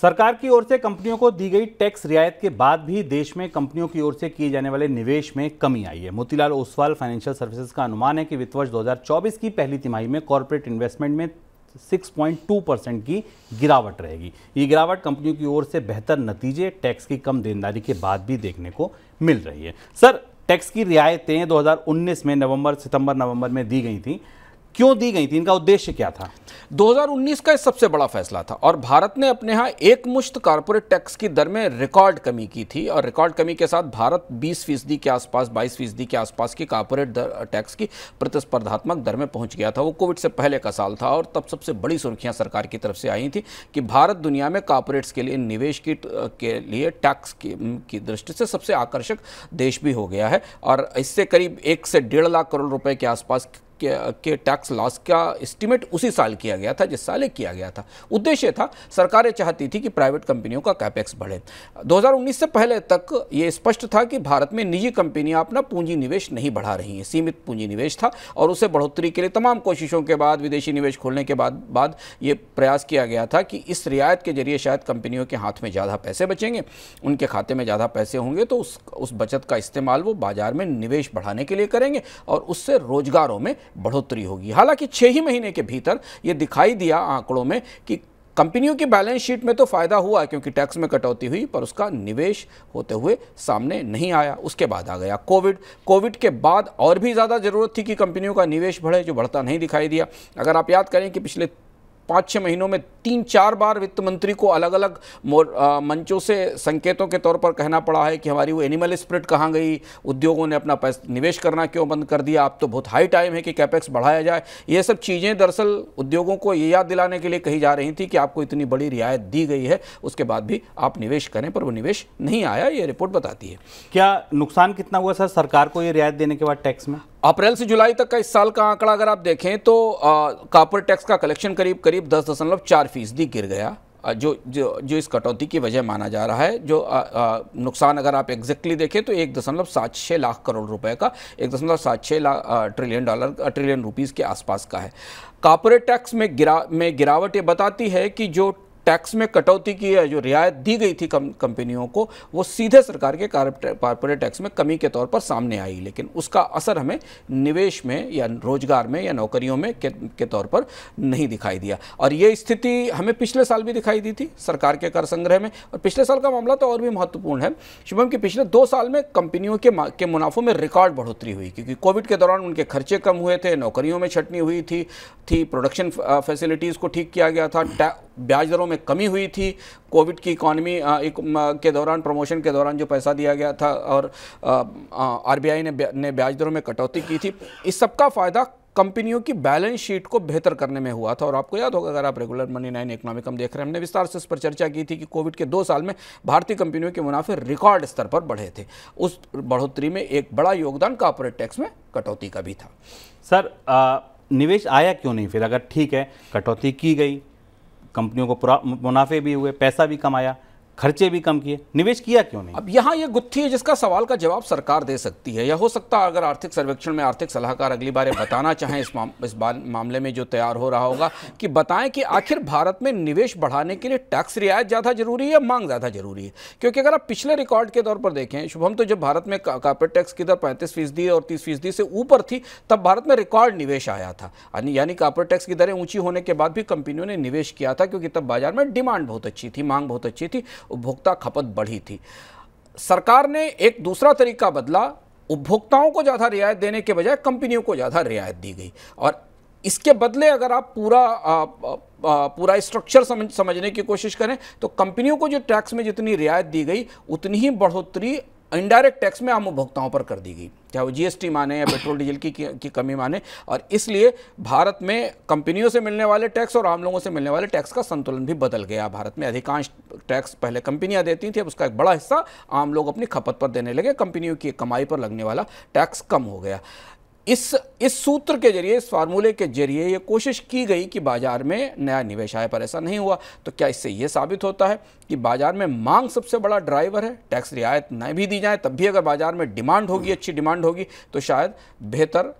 सरकार की ओर से कंपनियों को दी गई टैक्स रियायत के बाद भी देश में कंपनियों की ओर से किए जाने वाले निवेश में कमी आई है मोतीलाल ओसवाल फाइनेंशियल सर्विसेज का अनुमान है कि वित्त वर्ष 2024 की पहली तिमाही में कॉरपोरेट इन्वेस्टमेंट में 6.2 परसेंट की गिरावट रहेगी ये गिरावट कंपनियों की ओर से बेहतर नतीजे टैक्स की कम देनदारी के बाद भी देखने को मिल रही है सर टैक्स की रियायतें दो में नवंबर सितंबर नवंबर में दी गई थी क्यों दी गई थी इनका उद्देश्य क्या था 2019 का सबसे बड़ा फैसला था और भारत ने अपने यहाँ एक मुश्त कारपोरेट टैक्स की दर में रिकॉर्ड कमी की थी और रिकॉर्ड कमी के साथ भारत 20 फीसदी के आसपास 22 फीसदी के आसपास की कारपोरेट टैक्स की प्रतिस्पर्धात्मक दर में पहुंच गया था वो कोविड से पहले का साल था और तब सबसे बड़ी सुर्खियाँ सरकार की तरफ से आई थी कि भारत दुनिया में कारपोरेट्स के लिए निवेश की के लिए टैक्स की, की दृष्टि से सबसे आकर्षक देश भी हो गया है और इससे करीब एक से डेढ़ लाख करोड़ रुपए के आसपास के, के टैक्स लॉस का एस्टिमेट उसी साल किया गया था जिस साल किया गया था उद्देश्य था सरकारें चाहती थी कि प्राइवेट कंपनियों का कैपेक्स बढ़े 2019 से पहले तक ये स्पष्ट था कि भारत में निजी कंपनियां अपना पूंजी निवेश नहीं बढ़ा रही हैं सीमित पूंजी निवेश था और उसे बढ़ोतरी के लिए तमाम कोशिशों के बाद विदेशी निवेश खोलने के बाद बाद ये प्रयास किया गया था कि इस रियायत के जरिए शायद कंपनियों के हाथ में ज़्यादा पैसे बचेंगे उनके खाते में ज़्यादा पैसे होंगे तो उस उस बचत का इस्तेमाल वो बाजार में निवेश बढ़ाने के लिए करेंगे और उससे रोजगारों में बढ़ोतरी होगी हालांकि छः ही महीने के भीतर ये दिखाई दिया आंकड़ों में कि कंपनियों की बैलेंस शीट में तो फ़ायदा हुआ क्योंकि टैक्स में कटौती हुई पर उसका निवेश होते हुए सामने नहीं आया उसके बाद आ गया कोविड कोविड के बाद और भी ज़्यादा ज़रूरत थी कि कंपनियों का निवेश बढ़े जो बढ़ता नहीं दिखाई दिया अगर आप याद करें कि पिछले पाँच छः महीनों में तीन चार बार वित्त मंत्री को अलग अलग मंचों से संकेतों के तौर पर कहना पड़ा है कि हमारी वो एनिमल स्प्रिट कहाँ गई उद्योगों ने अपना पैसा निवेश करना क्यों बंद कर दिया आप तो बहुत हाई टाइम है कि कैपेक्स बढ़ाया जाए ये सब चीज़ें दरअसल उद्योगों को ये याद दिलाने के लिए कही जा रही थी कि आपको इतनी बड़ी रियायत दी गई है उसके बाद भी आप निवेश करें पर वो निवेश नहीं आया ये रिपोर्ट बताती है क्या नुकसान कितना हुआ सर सरकार को ये रियायत देने के बाद टैक्स में अप्रैल से जुलाई तक का इस साल का आंकड़ा अगर आप देखें तो कॉपर टैक्स का कलेक्शन करीब करीब दस दशमलव चार फीसदी गिर गया जो जो जो इस कटौती की वजह माना जा रहा है जो आ, आ, नुकसान अगर आप एग्जैक्टली देखें तो एक दशमलव सात छः लाख करोड़ रुपए का एक दशमलव सात छः lakh trillion dollar trillion rupees के आसपास का है कॉपोरेट टैक्स में गिरा में गिरावट ये बताती है कि जो टैक्स में कटौती की है जो रियायत दी गई थी कंपनियों को वो सीधे सरकार के कारपोरेट टैक्स में कमी के तौर पर सामने आई लेकिन उसका असर हमें निवेश में या रोजगार में या नौकरियों में के, के तौर पर नहीं दिखाई दिया और ये स्थिति हमें पिछले साल भी दिखाई दी थी सरकार के कर संग्रह में और पिछले साल का मामला तो और भी महत्वपूर्ण है शुभम कि पिछले दो साल में कंपनियों के के मुनाफों में रिकॉर्ड बढ़ोतरी हुई क्योंकि कोविड के दौरान उनके खर्चे कम हुए थे नौकरियों में छटनी हुई थी थी प्रोडक्शन फैसिलिटीज़ को ठीक किया गया था ब्याज दरों में कमी हुई थी कोविड की इकॉनमी के दौरान प्रमोशन के दौरान जो पैसा दिया गया था और आरबीआई ने ब्या, ने ब्याज दरों में कटौती की थी इस सब का फ़ायदा कंपनियों की बैलेंस शीट को बेहतर करने में हुआ था और आपको याद होगा अगर आप रेगुलर मनी नाइन इकोनॉमिक हम देख रहे हैं हमने विस्तार से इस पर चर्चा की थी कि कोविड के दो साल में भारतीय कंपनियों के मुनाफे रिकॉर्ड स्तर पर बढ़े थे उस बढ़ोतरी में एक बड़ा योगदान कॉरपोरेट टैक्स में कटौती का भी था सर निवेश आया क्यों नहीं फिर अगर ठीक है कटौती की गई कंपनियों को मुनाफे भी हुए पैसा भी कमाया खर्चे भी कम किए निवेश किया क्यों नहीं अब यहाँ ये गुत्थी है जिसका सवाल का जवाब सरकार दे सकती है या हो सकता है अगर आर्थिक सर्वेक्षण में आर्थिक सलाहकार अगली बार बताना चाहें इस, माम, इस मामले में जो तैयार हो रहा होगा कि बताएं कि आखिर भारत में निवेश बढ़ाने के लिए टैक्स रियायत ज़्यादा जरूरी है या मांग ज़्यादा जरूरी है क्योंकि अगर आप पिछले रिकॉर्ड के तौर पर देखें शुभम तो जब भारत में कॉर्पोरेट टैक्स की दर पैंतीस फीसदी और तीस फीसदी से ऊपर थी तब भारत में रिकॉर्ड निवेश आया था यानी कॉर्पोरेट टैक्स की दरें ऊंची होने के बाद भी कंपनियों ने निवेश किया था क्योंकि तब बाजार में डिमांड बहुत अच्छी थी मांग बहुत अच्छी थी उपभोक्ता खपत बढ़ी थी सरकार ने एक दूसरा तरीका बदला उपभोक्ताओं को ज़्यादा रियायत देने के बजाय कंपनियों को ज़्यादा रियायत दी गई और इसके बदले अगर आप पूरा आ, आ, पूरा स्ट्रक्चर समझ समझने की कोशिश करें तो कंपनियों को जो टैक्स में जितनी रियायत दी गई उतनी ही बढ़ोतरी इनडायरेक्ट टैक्स में आम उपभोक्ताओं पर कर दी गई चाहे वो जीएसटी माने या पेट्रोल डीजल की, की कमी माने और इसलिए भारत में कंपनियों से मिलने वाले टैक्स और आम लोगों से मिलने वाले टैक्स का संतुलन भी बदल गया भारत में अधिकांश टैक्स पहले कंपनियां देती थी अब उसका एक बड़ा हिस्सा आम लोग अपनी खपत पर देने लगे कंपनियों की कमाई पर लगने वाला टैक्स कम हो गया इस इस सूत्र के जरिए इस फार्मूले के जरिए ये कोशिश की गई कि बाज़ार में नया निवेश आए पर ऐसा नहीं हुआ तो क्या इससे ये साबित होता है कि बाज़ार में मांग सबसे बड़ा ड्राइवर है टैक्स रियायत न भी दी जाए तब भी अगर बाज़ार में डिमांड होगी अच्छी डिमांड होगी तो शायद बेहतर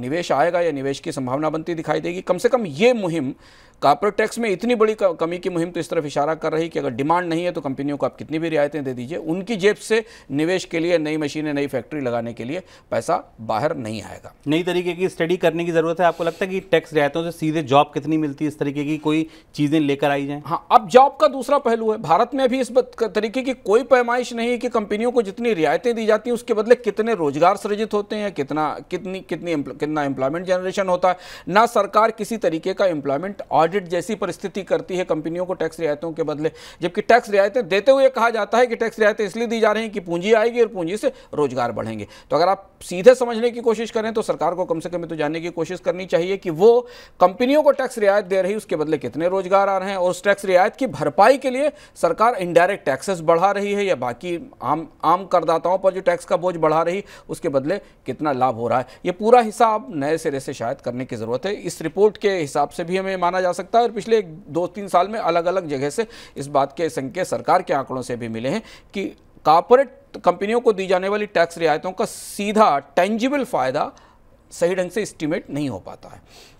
निवेश आएगा या निवेश की संभावना बनती दिखाई देगी कम से कम ये मुहिम कॉर्पोरेट टैक्स में इतनी बड़ी कमी की मुहिम तो इस तरफ इशारा कर रही कि अगर डिमांड नहीं है तो कंपनियों को आप कितनी भी रियायतें दे दीजिए उनकी जेब से निवेश के लिए नई मशीनें नई फैक्ट्री लगाने के लिए पैसा बाहर नहीं आएगा नई तरीके की स्टडी करने की ज़रूरत है आपको लगता है कि टैक्स रियायतों से सीधे जॉब कितनी मिलती है इस तरीके की कोई चीज़ें लेकर आई जाए हाँ अब जॉब का दूसरा पहलू है भारत में भी इस तरीके की कोई पैमाइश नहीं है कि कंपनियों को जितनी रियायतें दी जाती हैं उसके बदले कितने रोजगार सृजित होते हैं कितना कितनी कितनी कितना एम्प्लॉयमेंट जनरेशन होता है ना सरकार किसी तरीके का एम्प्लॉयमेंट ऑडिट जैसी परिस्थिति करती है कंपनियों को टैक्स रियायतों के बदले जबकि टैक्स रियायतें देते हुए कहा जाता है कि टैक्स रियायतें इसलिए दी जा रही हैं कि पूंजी आएगी और पूंजी से रोजगार बढ़ेंगे तो अगर आप सीधे समझने की कोशिश करें तो सरकार को कम से कम तो जानने की कोशिश करनी चाहिए कि वो कंपनियों को टैक्स रियायत दे रही उसके बदले कितने रोजगार आ रहे हैं और उस टैक्स रियायत की भरपाई के लिए सरकार इनडायरेक्ट टैक्सेस बढ़ा रही है या बाकी आम आम करदाताओं पर जो टैक्स का बोझ बढ़ा रही उसके बदले कितना लाभ हो रहा है ये पूरा हिसाब नए सिरे से शायद करने की ज़रूरत है इस रिपोर्ट के हिसाब से भी हमें माना जा सकता है और पिछले दो तीन साल में अलग अलग जगह से इस बात के संकेत सरकार के आंकड़ों से भी मिले हैं कि कॉरपोरेट कंपनियों को दी जाने वाली टैक्स रियायतों का सीधा टेंजिबल फ़ायदा सही ढंग से इस्टीमेट नहीं हो पाता है